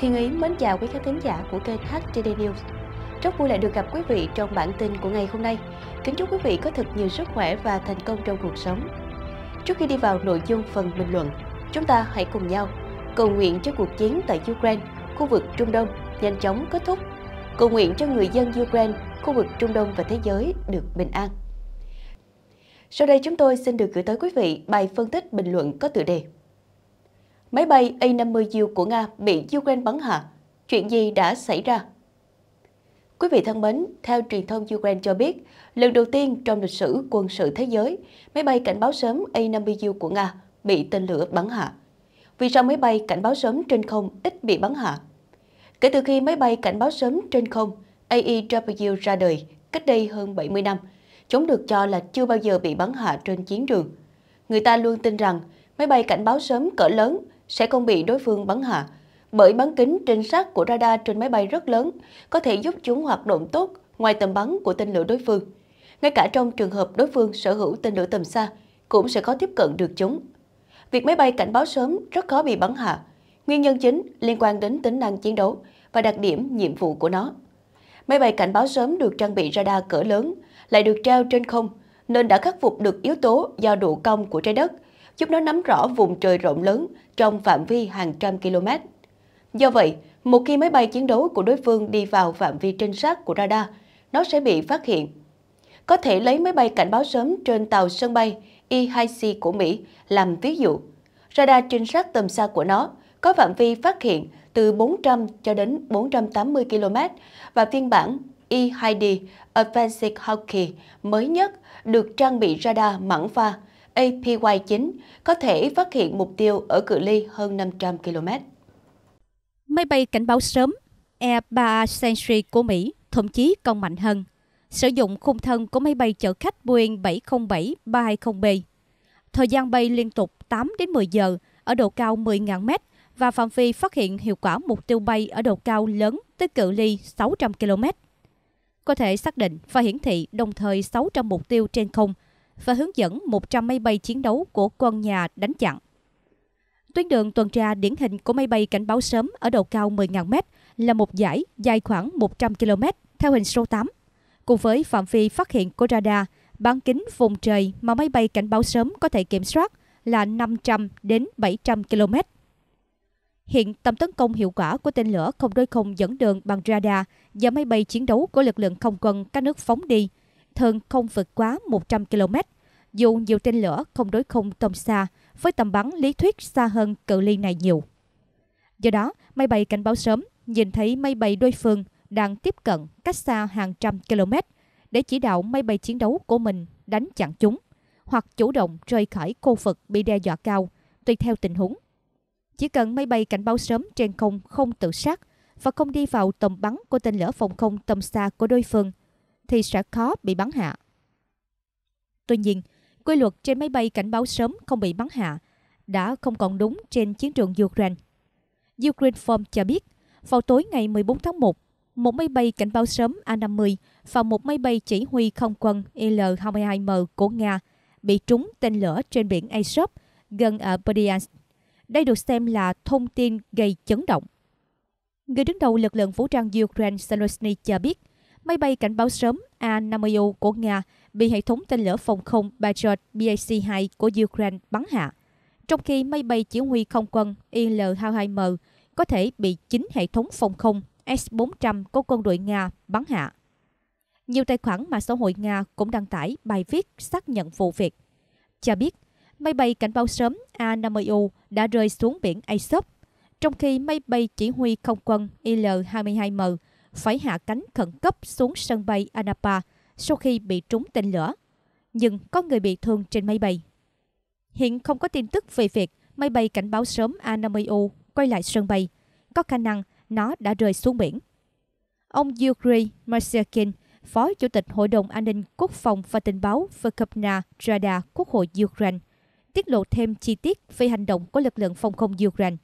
Thiên Ý mến chào quý khán thính giả của kênh HTD News. Rất vui lại được gặp quý vị trong bản tin của ngày hôm nay. Kính chúc quý vị có thật nhiều sức khỏe và thành công trong cuộc sống. Trước khi đi vào nội dung phần bình luận, chúng ta hãy cùng nhau cầu nguyện cho cuộc chiến tại Ukraine, khu vực Trung Đông nhanh chóng kết thúc, cầu nguyện cho người dân Ukraine, khu vực Trung Đông và thế giới được bình an. Sau đây chúng tôi xin được gửi tới quý vị bài phân tích bình luận có tựa đề máy bay A-50U của Nga bị Ukraine bắn hạ. Chuyện gì đã xảy ra? Quý vị thân mến, theo truyền thông Ukraine cho biết, lần đầu tiên trong lịch sử quân sự thế giới, máy bay cảnh báo sớm A-50U của Nga bị tên lửa bắn hạ. Vì sao máy bay cảnh báo sớm trên không ít bị bắn hạ? Kể từ khi máy bay cảnh báo sớm trên không AEW ra đời cách đây hơn 70 năm, chúng được cho là chưa bao giờ bị bắn hạ trên chiến trường. Người ta luôn tin rằng máy bay cảnh báo sớm cỡ lớn sẽ không bị đối phương bắn hạ. Bởi bán kính trinh sát của radar trên máy bay rất lớn, có thể giúp chúng hoạt động tốt ngoài tầm bắn của tên lửa đối phương. Ngay cả trong trường hợp đối phương sở hữu tên lửa tầm xa, cũng sẽ khó tiếp cận được chúng. Việc máy bay cảnh báo sớm rất khó bị bắn hạ. Nguyên nhân chính liên quan đến tính năng chiến đấu và đặc điểm nhiệm vụ của nó. Máy bay cảnh báo sớm được trang bị radar cỡ lớn, lại được treo trên không, nên đã khắc phục được yếu tố do độ cong của trái đất giúp nó nắm rõ vùng trời rộng lớn trong phạm vi hàng trăm km. Do vậy, một khi máy bay chiến đấu của đối phương đi vào phạm vi trinh sát của radar, nó sẽ bị phát hiện. Có thể lấy máy bay cảnh báo sớm trên tàu sân bay E-2C của Mỹ làm ví dụ. Radar trinh sát tầm xa của nó có phạm vi phát hiện từ 400 cho đến 480 km và phiên bản E-2D Offensive Hawkeye mới nhất được trang bị radar mảng pha APY-9 có thể phát hiện mục tiêu ở cự ly hơn 500 km. Máy bay cảnh báo sớm e 3 Sentry của Mỹ thậm chí còn mạnh hơn, sử dụng khung thân của máy bay chở khách Boeing 707-320B. Thời gian bay liên tục 8 đến 10 giờ ở độ cao 10.000 m và phạm vi phát hiện hiệu quả mục tiêu bay ở độ cao lớn tới cự ly 600 km. Có thể xác định và hiển thị đồng thời 600 mục tiêu trên không và hướng dẫn 100 máy bay chiến đấu của quân nhà đánh chặn. Tuyến đường tuần tra điển hình của máy bay cảnh báo sớm ở độ cao 10.000m là một dải dài khoảng 100 km theo hình số 8. Cùng với phạm vi phát hiện của radar, bán kính vùng trời mà máy bay cảnh báo sớm có thể kiểm soát là 500 đến 700 km. Hiện tầm tấn công hiệu quả của tên lửa không đối không dẫn đường bằng radar và máy bay chiến đấu của lực lượng không quân các nước phóng đi – thường không vượt quá 100 km, dù nhiều tên lửa không đối không tầm xa với tầm bắn lý thuyết xa hơn cự ly này nhiều. Do đó, máy bay cảnh báo sớm nhìn thấy máy bay đối phương đang tiếp cận cách xa hàng trăm km để chỉ đạo máy bay chiến đấu của mình đánh chặn chúng hoặc chủ động rời khỏi khu vực bị đe dọa cao tùy theo tình huống. Chỉ cần máy bay cảnh báo sớm trên không không tự sát và không đi vào tầm bắn của tên lửa phòng không tầm xa của đối phương thì sẽ khó bị bắn hạ. Tuy nhiên, quy luật trên máy bay cảnh báo sớm không bị bắn hạ đã không còn đúng trên chiến trường Ukraine. Ukraine Form cho biết, vào tối ngày 14 tháng 1, một máy bay cảnh báo sớm A-50 và một máy bay chỉ huy không quân Il-22M của Nga bị trúng tên lửa trên biển Azov gần ở Berdyansk. Đây được xem là thông tin gây chấn động. Người đứng đầu lực lượng vũ trang Ukraine Zelensky cho biết, máy bay cảnh báo sớm A-50U của Nga bị hệ thống tên lửa phòng không Patriot BAC-2 của Ukraine bắn hạ, trong khi máy bay chỉ huy không quân IL-22M có thể bị chính hệ thống phòng không S-400 của quân đội Nga bắn hạ. Nhiều tài khoản mạng xã hội Nga cũng đăng tải bài viết xác nhận vụ việc. Cho biết, máy bay cảnh báo sớm A-50U đã rơi xuống biển Azov, trong khi máy bay chỉ huy không quân IL-22M phải hạ cánh khẩn cấp xuống sân bay Anapa sau khi bị trúng tên lửa. Nhưng có người bị thương trên máy bay. Hiện không có tin tức về việc máy bay cảnh báo sớm a 50 quay lại sân bay. Có khả năng nó đã rơi xuống biển. Ông Yuri Marsiakin, Phó Chủ tịch Hội đồng An ninh Quốc phòng và Tình báo Verkhovna Rada Quốc hội Ukraine, tiết lộ thêm chi tiết về hành động của lực lượng phòng không Ukraine.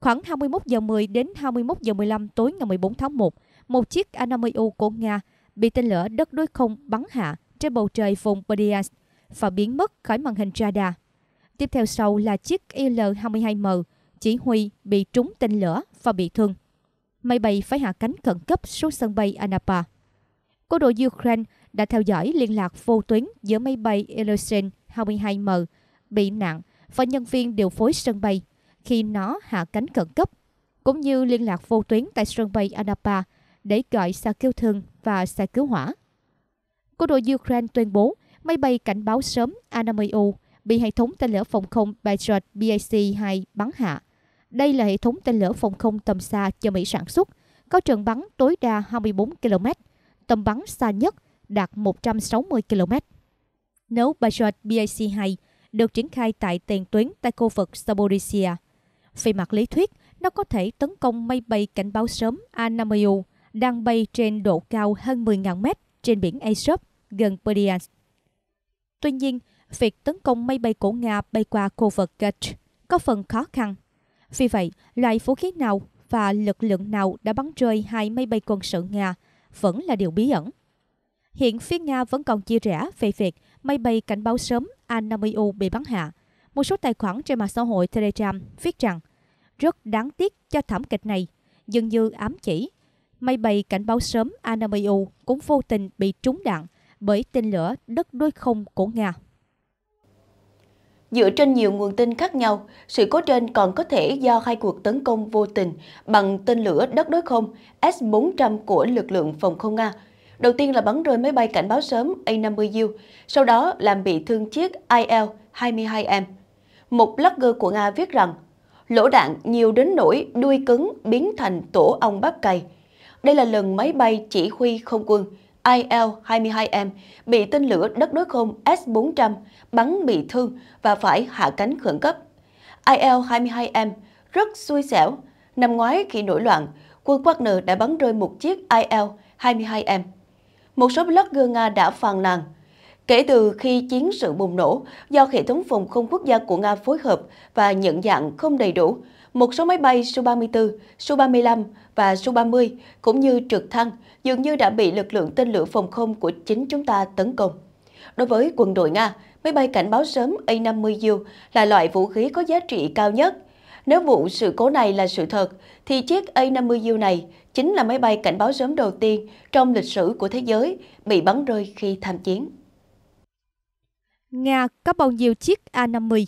Khoảng 21 giờ 10 đến 21 giờ 15 tối ngày 14 tháng 1, một chiếc Anameu của Nga bị tên lửa đất đối không bắn hạ trên bầu trời vùng Berdyansk và biến mất khỏi màn hình radar. Tiếp theo sau là chiếc IL-22M chỉ huy bị trúng tên lửa và bị thương. Máy bay phải hạ cánh khẩn cấp xuống sân bay Anapa. Quân đội Ukraine đã theo dõi liên lạc vô tuyến giữa máy bay Ilyushin 22M bị nạn và nhân viên điều phối sân bay khi nó hạ cánh khẩn cấp, cũng như liên lạc vô tuyến tại sân bay Anapa để gọi xe cứu thương và xe cứu hỏa. Cô đội Ukraine tuyên bố máy bay cảnh báo sớm Anameu bị hệ thống tên lửa phòng không Patriot BAC-2 bắn hạ. Đây là hệ thống tên lửa phòng không tầm xa do Mỹ sản xuất, có trường bắn tối đa 24 km, tầm bắn xa nhất đạt 160 km. Nếu Patriot BAC-2 được triển khai tại tiền tuyến tại khu vực Saborisia, về mặt lý thuyết, nó có thể tấn công máy bay cảnh báo sớm Anamayu đang bay trên độ cao hơn 10.000 mét trên biển Azov gần Perdiansk. Tuy nhiên, việc tấn công máy bay của Nga bay qua khu vực Kerch có phần khó khăn. Vì vậy, loại vũ khí nào và lực lượng nào đã bắn rơi hai máy bay quân sự Nga vẫn là điều bí ẩn. Hiện phía Nga vẫn còn chia rẽ về việc máy bay cảnh báo sớm Anamiu bị bắn hạ. Một số tài khoản trên mạng xã hội Telegram viết rằng rất đáng tiếc cho thảm kịch này, dường như ám chỉ. Máy bay cảnh báo sớm Anamayu cũng vô tình bị trúng đạn bởi tên lửa đất đối không của Nga. Dựa trên nhiều nguồn tin khác nhau, sự cố trên còn có thể do hai cuộc tấn công vô tình bằng tên lửa đất đối không S-400 của lực lượng phòng không Nga. Đầu tiên là bắn rơi máy bay cảnh báo sớm A-50U, sau đó làm bị thương chiếc IL-22M. Một blogger của Nga viết rằng lỗ đạn nhiều đến nỗi đuôi cứng biến thành tổ ong bắp cày. Đây là lần máy bay chỉ huy không quân IL-22M bị tên lửa đất đối không S-400 bắn bị thương và phải hạ cánh khẩn cấp. IL-22M rất xui xẻo. Năm ngoái khi nổi loạn, quân Wagner đã bắn rơi một chiếc IL-22M. Một số blogger Nga đã phàn nàn Kể từ khi chiến sự bùng nổ, do hệ thống phòng không quốc gia của Nga phối hợp và nhận dạng không đầy đủ, một số máy bay Su-34, Su-35 và Su-30 cũng như trực thăng dường như đã bị lực lượng tên lửa phòng không của chính chúng ta tấn công. Đối với quân đội Nga, máy bay cảnh báo sớm A-50U là loại vũ khí có giá trị cao nhất. Nếu vụ sự cố này là sự thật, thì chiếc A-50U này chính là máy bay cảnh báo sớm đầu tiên trong lịch sử của thế giới bị bắn rơi khi tham chiến. Nga có bao nhiêu chiếc A-50?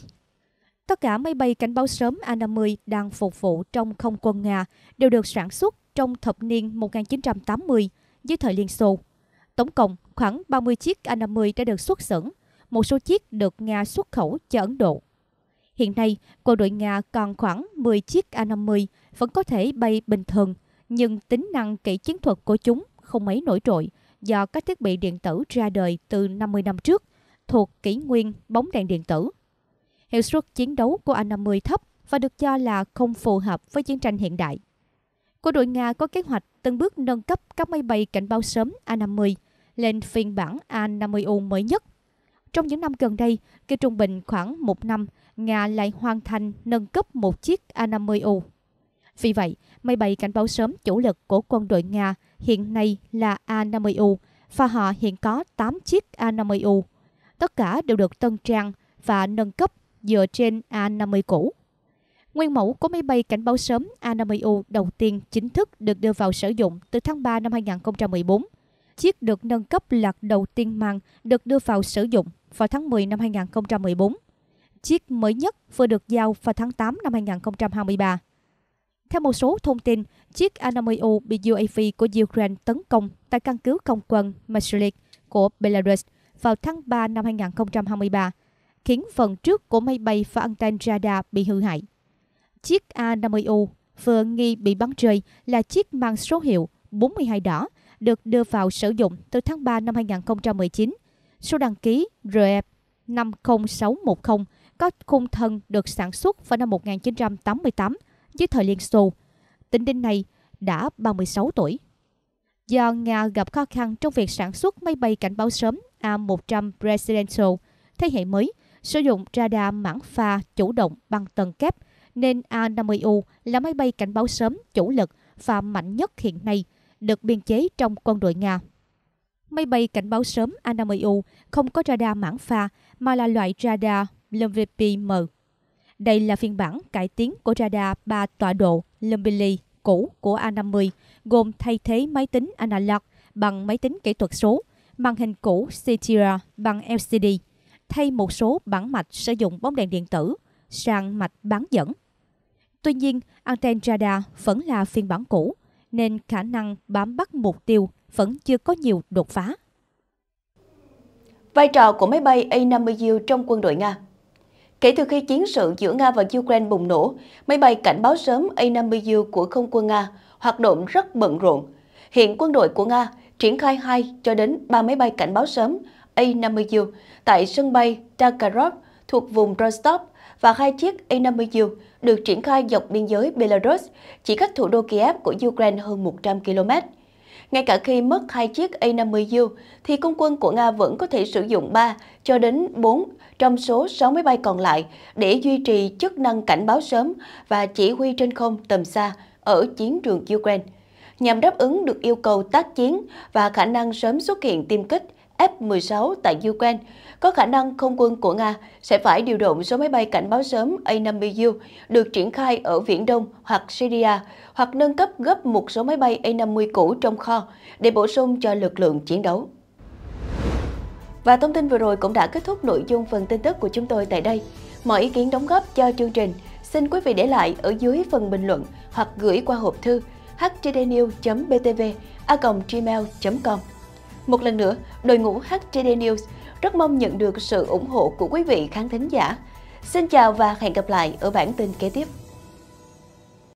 Tất cả máy bay cảnh báo sớm A-50 đang phục vụ trong không quân Nga đều được sản xuất trong thập niên 1980 dưới thời Liên Xô. Tổng cộng khoảng 30 chiếc A-50 đã được xuất xưởng, một số chiếc được Nga xuất khẩu cho Ấn Độ. Hiện nay, quân đội Nga còn khoảng 10 chiếc A-50 vẫn có thể bay bình thường, nhưng tính năng kỹ chiến thuật của chúng không mấy nổi trội do các thiết bị điện tử ra đời từ 50 năm trước – thuộc kỷ nguyên bóng đèn điện tử. Hiệu suất chiến đấu của A-50 thấp và được cho là không phù hợp với chiến tranh hiện đại. Quân đội Nga có kế hoạch từng bước nâng cấp các máy bay cảnh báo sớm A-50 lên phiên bản A-50U mới nhất. Trong những năm gần đây, kỳ trung bình khoảng một năm, Nga lại hoàn thành nâng cấp một chiếc A-50U. Vì vậy, máy bay cảnh báo sớm chủ lực của quân đội Nga hiện nay là A-50U và họ hiện có 8 chiếc A-50U tất cả đều được tân trang và nâng cấp dựa trên A50 cũ. Nguyên mẫu của máy bay cảnh báo sớm A50U đầu tiên chính thức được đưa vào sử dụng từ tháng 3 năm 2014. Chiếc được nâng cấp lạc đầu tiên mang được đưa vào sử dụng vào tháng 10 năm 2014. Chiếc mới nhất vừa được giao vào tháng 8 năm 2023. Theo một số thông tin, chiếc A50U bị UAV của Ukraine tấn công tại căn cứ không quân Mashilik của Belarus – vào tháng 3 năm 2023, khiến phần trước của máy bay và anten radar bị hư hại. Chiếc A50U vừa nghi bị bắn rơi là chiếc mang số hiệu 42 đỏ được đưa vào sử dụng từ tháng 3 năm 2019. Số đăng ký RF 50610 có khung thân được sản xuất vào năm 1988 dưới thời Liên Xô. Tính đến nay đã 36 tuổi do Nga gặp khó khăn trong việc sản xuất máy bay cảnh báo sớm A-100 Presidential thế hệ mới, sử dụng radar mảng pha chủ động bằng tầng kép, nên A-50U là máy bay cảnh báo sớm chủ lực và mạnh nhất hiện nay, được biên chế trong quân đội Nga. Máy bay cảnh báo sớm A-50U không có radar mảng pha mà là loại radar LVPM. Đây là phiên bản cải tiến của radar 3 tọa độ Lumbili cũ của A50 gồm thay thế máy tính analog bằng máy tính kỹ thuật số, màn hình cũ Citra bằng LCD, thay một số bản mạch sử dụng bóng đèn điện tử sang mạch bán dẫn. Tuy nhiên, anten radar vẫn là phiên bản cũ, nên khả năng bám bắt mục tiêu vẫn chưa có nhiều đột phá. Vai trò của máy bay A-50U trong quân đội Nga Kể từ khi chiến sự giữa Nga và Ukraine bùng nổ, máy bay cảnh báo sớm A-50U của không quân Nga hoạt động rất bận rộn. Hiện quân đội của Nga triển khai 2 cho đến 3 máy bay cảnh báo sớm A-50U tại sân bay Takarov thuộc vùng Rostov và hai chiếc A-50U được triển khai dọc biên giới Belarus, chỉ cách thủ đô Kiev của Ukraine hơn 100 km. Ngay cả khi mất hai chiếc A-50U, thì công quân của Nga vẫn có thể sử dụng 3 cho đến 4 trong số máy bay còn lại để duy trì chức năng cảnh báo sớm và chỉ huy trên không tầm xa ở chiến trường Ukraine, nhằm đáp ứng được yêu cầu tác chiến và khả năng sớm xuất hiện tiêm kích F-16 tại Ukraine, có khả năng không quân của Nga sẽ phải điều động số máy bay cảnh báo sớm A-50U được triển khai ở Viễn Đông hoặc Syria, hoặc nâng cấp gấp một số máy bay A-50 cũ trong kho để bổ sung cho lực lượng chiến đấu. Và thông tin vừa rồi cũng đã kết thúc nội dung phần tin tức của chúng tôi tại đây. Mọi ý kiến đóng góp cho chương trình xin quý vị để lại ở dưới phần bình luận hoặc gửi qua hộp thư htdnews btv a.gmail.com Một lần nữa, đội ngũ HTD News rất mong nhận được sự ủng hộ của quý vị khán thính giả. Xin chào và hẹn gặp lại ở bản tin kế tiếp.